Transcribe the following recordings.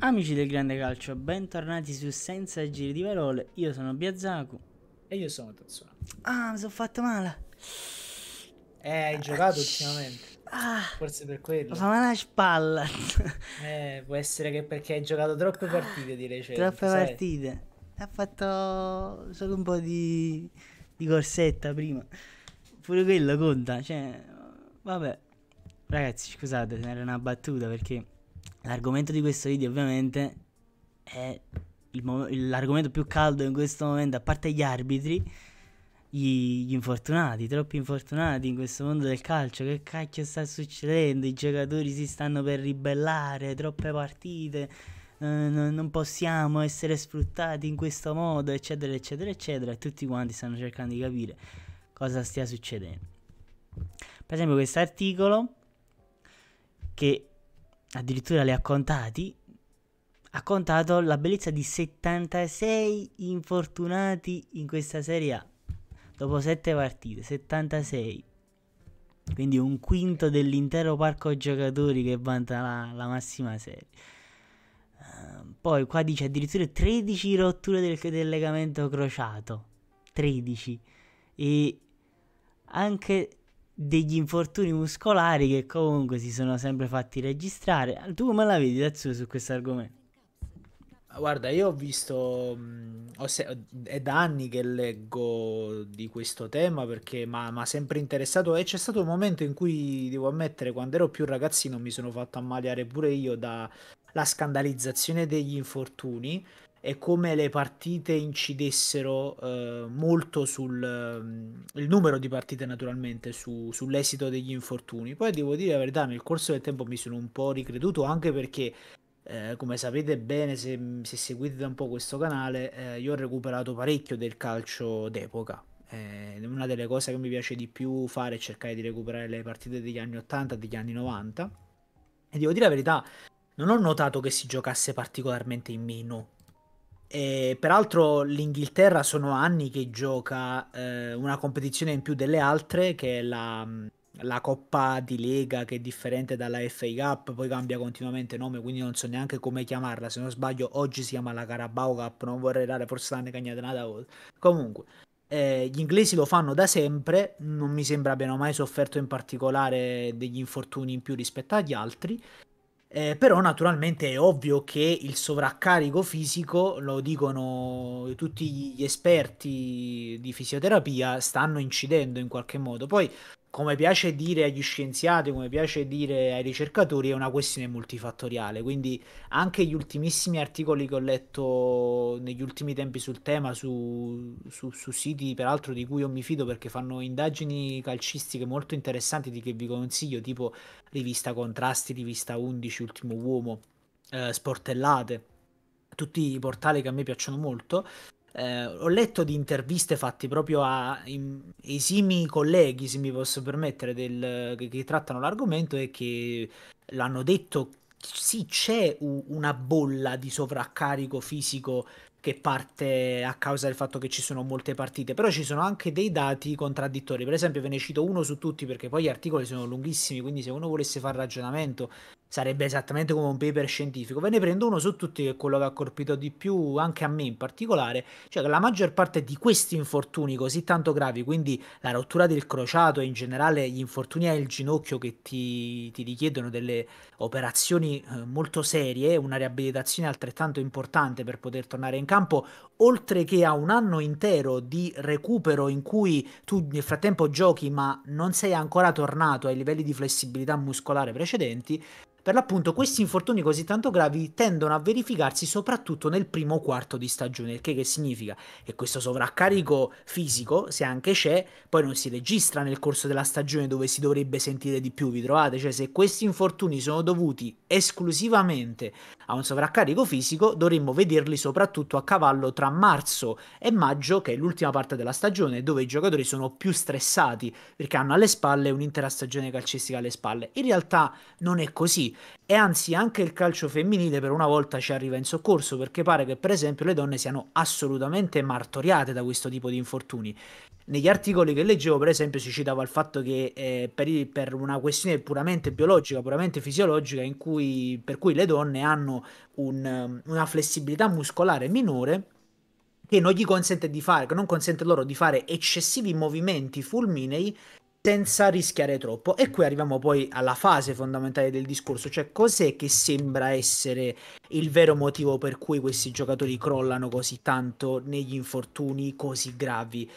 Amici del grande calcio, bentornati su Senza Giri di Parole, io sono Biazzaku E io sono Tazzona Ah, mi sono fatto male Eh, hai ah, giocato eh, ultimamente ah, Forse per quello Ma fa male la spalla Eh, può essere che perché hai giocato troppe partite di recente Troppe sai? partite Ha fatto solo un po' di, di corsetta prima Pure quello conta, cioè... Vabbè Ragazzi, scusate, era una battuta perché L'argomento di questo video ovviamente è mom- l'argomento più caldo in questo momento, a parte gli arbitri, gli, gli, infortunati, troppi infortunati in questo mondo del calcio, che cacchio sta succedendo? I giocatori si stanno per ribellare, troppe partite, eh, no, non possiamo essere sfruttati in questo modo, eccetera, eccetera, eccetera, e tutti quanti stanno cercando di capire cosa stia succedendo. Per esempio questo articolo che addirittura le ha contati, ha contato la bellezza di 76 infortunati in questa Serie A. Dopo 7 partite, 76. Quindi un quinto dell'intero parco giocatori che vanta la, la massima serie. Ehm, poi qua dice addirittura 13 rotture del, del legamento crociato. 13. E anche degli infortuni muscolari che comunque si sono sempre fatti registrare. Tu come la vedi, adesso su questo argomento? Guarda, io ho visto, mm, ho se- è da anni che leggo di questo tema perché mi ha sempre interessato e c'è stato un momento in cui, devo ammettere, quando ero più ragazzino mi sono fatto ammaliare pure io dalla scandalizzazione degli infortuni è come le partite incidessero eh, molto sul ehm, numero di partite naturalmente, su, sull'esito degli infortuni. Poi devo dire la verità, nel corso del tempo mi sono un po' ricreduto anche perché eh, come sapete bene, se, se, seguite da un po' questo canale, eh, io ho recuperato parecchio del calcio d'epoca. Eh, una delle cose che mi piace di più fare è cercare di recuperare le partite degli anni 80 degli anni 90. E devo dire la verità, non ho notato che si giocasse particolarmente in meno e, eh, peraltro l'Inghilterra sono anni che gioca eh, una competizione in più delle altre, che è la, mm, la Coppa di Lega, che è differente dalla FA Cup, poi cambia continuamente nome, quindi non so neanche come chiamarla. Se non sbaglio, oggi si chiama la Carabao Cup, non vorrei dare forse una cagnatinata. Comunque, eh, gli inglesi lo fanno da sempre, non mi sembra abbiano mai sofferto in particolare degli infortuni in più rispetto agli altri. Eh, però naturalmente è ovvio che il sovraccarico fisico, lo dicono tutti gli esperti di fisioterapia, stanno incidendo in qualche modo. Poi come piace dire agli scienziati, come piace dire ai ricercatori, è una questione multifattoriale. Quindi anche gli ultimissimi articoli che ho letto negli ultimi tempi sul tema, su, su, su siti peraltro di cui io mi fido perché fanno indagini calcistiche molto interessanti di che vi consiglio, tipo rivista Contrasti, rivista 11, Ultimo Uomo, eh, Sportellate, tutti i portali che a me piacciono molto. Eh, ho letto di interviste fatte proprio a in, esimi colleghi, se mi posso permettere, del, che, che, trattano l'argomento e che l'hanno detto, sì c'è u, una bolla di sovraccarico fisico che parte a causa del fatto che ci sono molte partite, però ci sono anche dei dati contraddittori, per esempio ve ne cito uno su tutti perché poi gli articoli sono lunghissimi, quindi se uno volesse fare ragionamento sarebbe esattamente come un paper scientifico. Ve ne prendo uno su tutti che è quello che ha colpito di più, anche a me in particolare, cioè che la maggior parte di questi infortuni così tanto gravi, quindi la rottura del crociato e in generale gli infortuni al ginocchio che ti, ti richiedono delle operazioni eh, molto serie, una riabilitazione altrettanto importante per poter tornare in campo, oltre che a un anno intero di recupero in cui tu nel frattempo giochi ma non sei ancora tornato ai livelli di flessibilità muscolare precedenti, per l'appunto questi infortuni così tanto gravi tendono a verificarsi soprattutto nel primo quarto di stagione, il che, che significa che questo sovraccarico fisico, se anche c'è, poi non si registra nel corso della stagione dove si dovrebbe sentire di più, vi trovate? Cioè se questi infortuni sono dovuti esclusivamente a un sovraccarico fisico, dovremmo vederli soprattutto a cavallo tra marzo e maggio, che è l'ultima parte della stagione, dove i giocatori sono più stressati perché hanno alle spalle un'intera stagione calcistica alle spalle. In realtà non è così e anzi anche il calcio femminile per una volta ci arriva in soccorso, perché pare che per esempio le donne siano assolutamente martoriate da questo tipo di infortuni. Negli articoli che leggevo, per esempio, si citava il fatto che eh, per, il, per, una questione puramente biologica, puramente fisiologica, cui, per cui le donne hanno un, um, una flessibilità muscolare minore, che non gli consente di fare, che non consente loro di fare eccessivi movimenti fulminei senza rischiare troppo. E qui arriviamo poi alla fase fondamentale del discorso, cioè cos'è che sembra essere il vero motivo per cui questi giocatori crollano così tanto negli infortuni così gravi.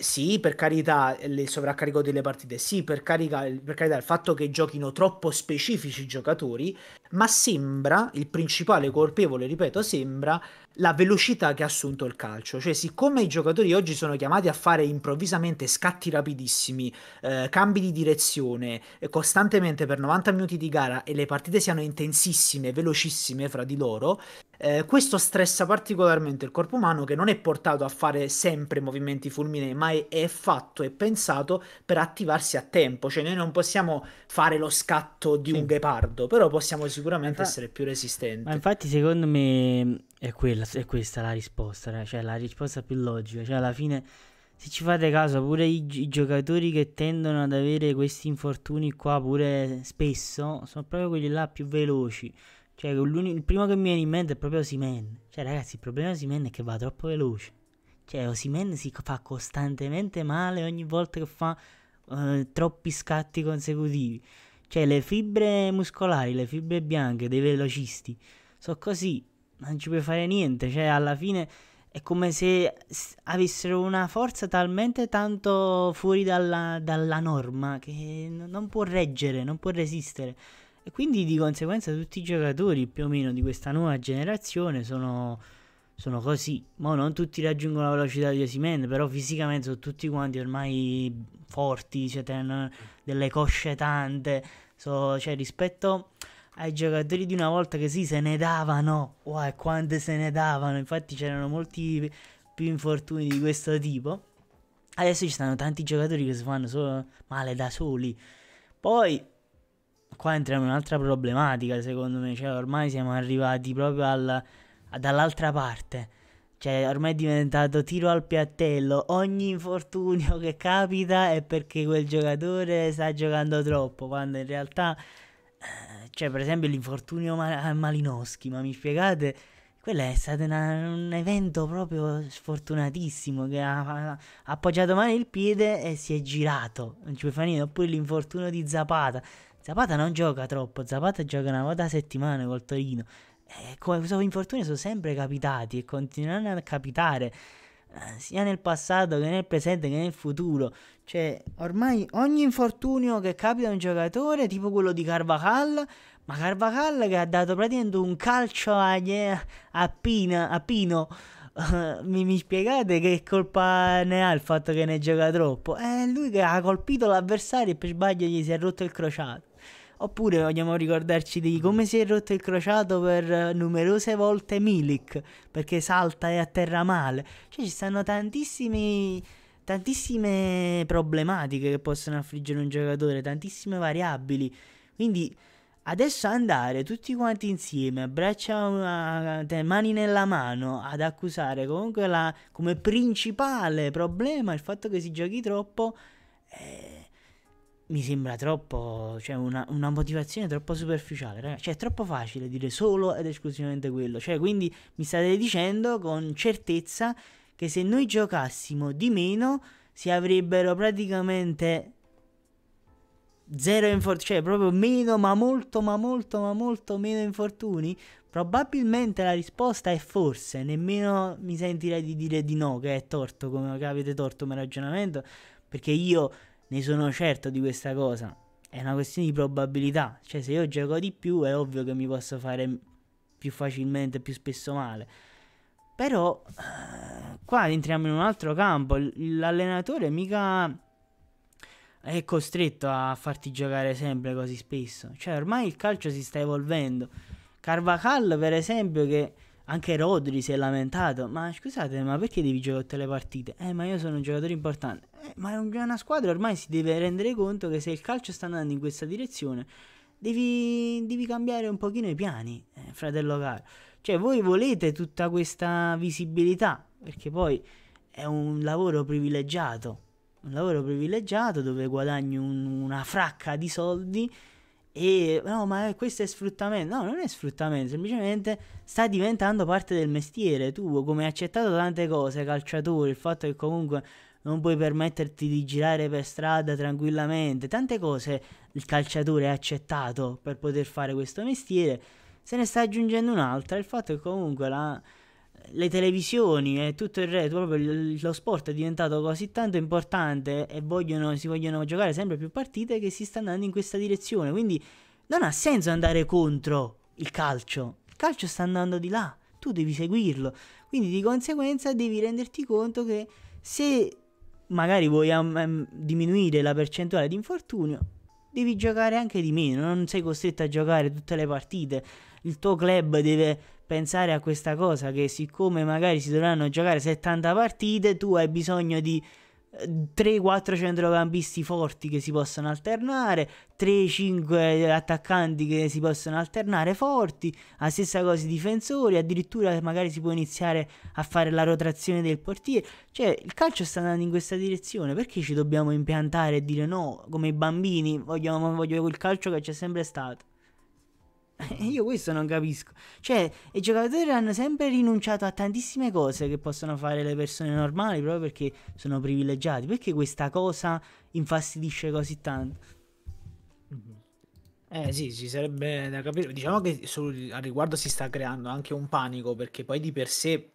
Sì, per carità, il sovraccarico delle partite, sì, per, carica, per carità il fatto che giochino troppo specifici i giocatori, ma sembra, il principale colpevole, ripeto, sembra la velocità che ha assunto il calcio. Cioè, siccome i giocatori oggi sono chiamati a fare improvvisamente scatti rapidissimi, eh, cambi di direzione, eh, costantemente per 90 minuti di gara e le partite siano intensissime, velocissime fra di loro, eh, questo stressa particolarmente il corpo umano che non è portato a fare sempre movimenti fulminei, ma è, fatto e pensato per attivarsi a tempo. Cioè, noi non possiamo fare lo scatto di sì. un ghepardo, però possiamo sicuramente Infa- essere più resistenti. Ma infatti, secondo me, è, quella, è questa la risposta, eh, cioè la risposta più logica. Cioè, alla fine, se ci fate caso, pure i, i giocatori che tendono ad avere questi infortuni qua, pure spesso, sono proprio quelli là più veloci cioè, il primo che mi viene in mente è proprio Osimen. Cioè, ragazzi, il problema di Osimen è che va troppo veloce. Cioè, Osimen si fa costantemente male ogni volta che fa uh, troppi scatti consecutivi. Cioè, le fibre muscolari, le fibre bianche dei velocisti, sono così. Non ci puoi fare niente. Cioè, alla fine è come se avessero una forza talmente tanto fuori dalla, dalla norma che non può reggere, non può resistere. E quindi di conseguenza tutti i giocatori più o meno di questa nuova generazione sono, sono così. Mo non tutti raggiungono la velocità di Osimen, però fisicamente sono tutti quanti ormai forti, cioè hanno delle cosce tante. So, cioè rispetto ai giocatori di una volta che sì, se ne davano, wow, quante se ne davano, infatti c'erano molti più infortuni di questo tipo. Adesso ci stanno tanti giocatori che si fanno solo male da soli. Poi qua entriamo in un'altra problematica, secondo me. Cioè, ormai siamo arrivati proprio al, dall'altra parte. Cioè, ormai è diventato tiro al piattello. Ogni infortunio che capita è perché quel giocatore sta giocando troppo. Quando in realtà, eh, cioè, per esempio, l'infortunio a Malinowski, ma mi spiegate? Quello è stato una, un evento proprio sfortunatissimo che ha, ha, ha, appoggiato male il piede e si è girato. Non ci puoi fare niente. Oppure l'infortunio di Zapata. Zapata non gioca troppo, Zapata gioca una volta a settimana col Torino. E eh, questi infortuni sono sempre capitati e continueranno a capitare eh, sia nel passato che nel presente che nel futuro. Cioè, ormai ogni infortunio che capita a un giocatore, tipo quello di Carvajal, ma Carvajal che ha dato praticamente un calcio a, a, Pina, a Pino. mi, mi, spiegate che colpa ne ha il fatto che ne gioca troppo? È lui che ha colpito l'avversario e per sbaglio gli si è rotto il crociato. Oppure vogliamo ricordarci di come si è rotto il crociato per numerose volte Milik, perché salta e atterra male. Cioè ci stanno tantissimi tantissime problematiche che possono affliggere un giocatore, tantissime variabili. Quindi adesso andare tutti quanti insieme, braccia eh, mani nella mano, ad accusare comunque la, come principale problema il fatto che si giochi troppo. Eh, mi sembra troppo, cioè una, una motivazione troppo superficiale, ragazzi. Cioè è troppo facile dire solo ed esclusivamente quello. Cioè, quindi mi state dicendo con certezza che se noi giocassimo di meno si avrebbero praticamente zero infortuni, cioè proprio meno, ma molto, ma molto, ma molto meno infortuni? Probabilmente la risposta è forse, nemmeno mi sentirei di dire di no, che è torto, come che avete torto come ragionamento, perché io ne sono certo di questa cosa. È una questione di probabilità. Cioè, se io gioco di più, è ovvio che mi posso fare più facilmente, più spesso male. Però, eh, qua entriamo in un altro campo. L'allenatore mica è costretto a farti giocare sempre così spesso. Cioè, ormai il calcio si sta evolvendo. Carvajal, per esempio, che anche Rodri si è lamentato. Ma scusate, ma perché devi giocare tutte le partite? Eh, ma io sono un giocatore importante. Eh, ma una squadra ormai si deve rendere conto che se il calcio sta andando in questa direzione, devi, devi cambiare un pochino i piani, eh, fratello caro. Cioè, voi volete tutta questa visibilità, perché poi è un lavoro privilegiato. Un lavoro privilegiato dove guadagni un, una fracca di soldi e no, ma questo è sfruttamento. No, non è sfruttamento, semplicemente sta diventando parte del mestiere tuo, come hai accettato tante cose, calciatore, il fatto che comunque non puoi permetterti di girare per strada tranquillamente, tante cose il calciatore ha accettato per poter fare questo mestiere. Se ne sta aggiungendo un'altra, il fatto che comunque la le televisioni e tutto il resto, proprio lo sport è diventato così tanto importante e vogliono, si vogliono giocare sempre più partite che si sta andando in questa direzione. Quindi non ha senso andare contro il calcio. Il calcio sta andando di là, tu devi seguirlo. Quindi di conseguenza devi renderti conto che se magari vuoi um, diminuire la percentuale di infortunio, devi giocare anche di meno, non sei costretto a giocare tutte le partite il tuo club deve pensare a questa cosa che siccome magari si dovranno giocare 70 partite, tu hai bisogno di 3-4 eh, centrocampisti forti che si possono alternare, 3-5 attaccanti che si possono alternare forti, la stessa cosa i difensori, addirittura magari si può iniziare a fare la rotazione del portiere, cioè il calcio sta andando in questa direzione, perché ci dobbiamo impiantare e dire no, come i bambini, vogliamo, voglio quel calcio che c'è sempre stato. Eh, io questo non capisco. Cioè, i giocatori hanno sempre rinunciato a tantissime cose che possono fare le persone normali proprio perché sono privilegiati. Perché questa cosa infastidisce così tanto? Eh sì, ci sarebbe da capire. Diciamo che sul, al riguardo si sta creando anche un panico perché poi di per sé,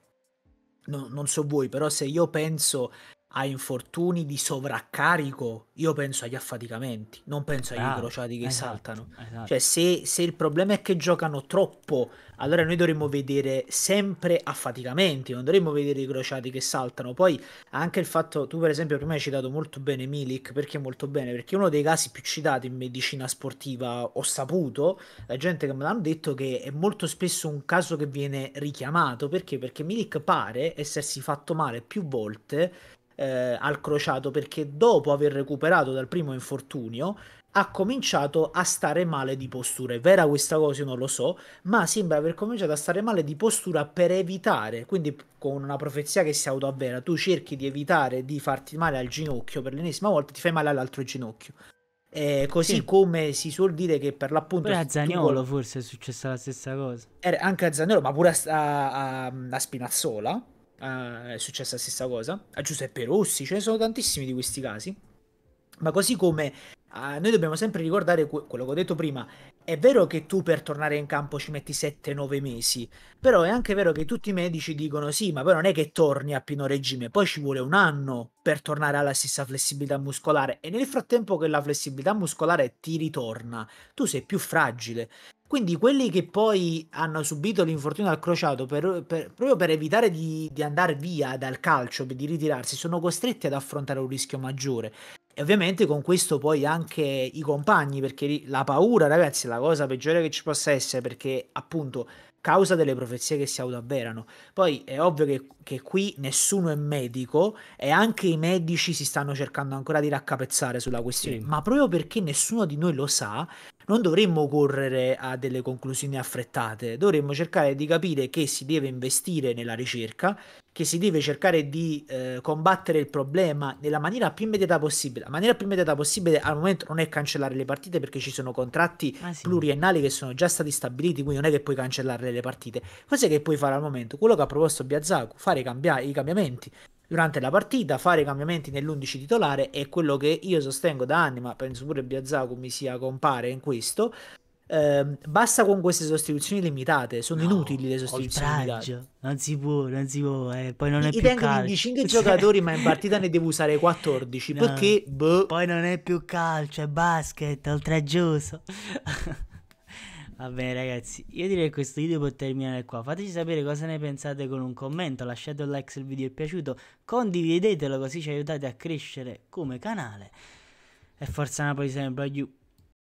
no, non so voi, però se io penso a infortuni di sovraccarico, io penso agli affaticamenti, non penso Bravo, agli incrociati che esatto, saltano. Esatto. Cioè, se, se, il problema è che giocano troppo, allora noi dovremmo vedere sempre affaticamenti, non dovremmo vedere i crociati che saltano. Poi anche il fatto, tu per esempio prima hai citato molto bene Milik, perché molto bene? Perché uno dei casi più citati in medicina sportiva ho saputo, la gente che me l'hanno detto, che è molto spesso un caso che viene richiamato, perché? Perché Milik pare essersi fatto male più volte eh, al crociato perché dopo aver recuperato dal primo infortunio ha cominciato a stare male di postura. È vera questa cosa, io non lo so, ma sembra aver cominciato a stare male di postura per evitare, quindi con una profezia che si autoavvera, tu cerchi di evitare di farti male al ginocchio per l'ennesima volta, ti fai male all'altro ginocchio. Eh, così sì. come si suol dire che per l'appunto. Pure a Zagnolo tu... forse è successa la stessa cosa. Era eh, anche a Zagnolo, ma pure a, a, a Spinazzola uh, è successa la stessa cosa, a ah, Giuseppe Rossi, ce ne sono tantissimi di questi casi. Ma così come uh, noi dobbiamo sempre ricordare que- quello che ho detto prima, è vero che tu per tornare in campo ci metti 7-9 mesi, però è anche vero che tutti i medici dicono sì, ma poi non è che torni a pieno regime, poi ci vuole un anno per tornare alla stessa flessibilità muscolare e nel frattempo che la flessibilità muscolare ti ritorna, tu sei più fragile. Quindi quelli che poi hanno subito l'infortunio al crociato per, per, proprio per evitare di, di, andare via dal calcio, di ritirarsi, sono costretti ad affrontare un rischio maggiore. E ovviamente con questo poi anche i compagni, perché la paura ragazzi è la cosa peggiore che ci possa essere, perché appunto causa delle profezie che si autoavverano. Poi è ovvio che, che qui nessuno è medico e anche i medici si stanno cercando ancora di raccapezzare sulla questione, sì. ma proprio perché nessuno di noi lo sa, non dovremmo correre a delle conclusioni affrettate, dovremmo cercare di capire che si deve investire nella ricerca, che si deve cercare di eh, combattere il problema nella maniera più immediata possibile. La maniera più immediata possibile al momento non è cancellare le partite perché ci sono contratti ah, sì. pluriennali che sono già stati stabiliti, quindi non è che puoi cancellare le partite. Cos'è che puoi fare al momento? Quello che ha proposto Biazaku, fare i, cambiamenti, durante la partita, fare i cambiamenti nell'11 titolare è quello che io sostengo da anni, ma penso pure Biazzaco mi sia compare in questo. Eh, basta con queste sostituzioni limitate, sono no, inutili le sostituzioni oltraggio. limitate. Non si può, non si può, eh. poi non Mi è più calcio. Io cioè 5 giocatori, ma in partita ne devo usare 14 no, perché boh. poi non è più calcio, è basket, oltraggioso. Va bene ragazzi, io direi che questo video può terminare qua, fateci sapere cosa ne pensate con un commento, lasciate un like se il video è piaciuto, condividetelo così ci aiutate a crescere come canale e forza Napoli sempre, aiuto!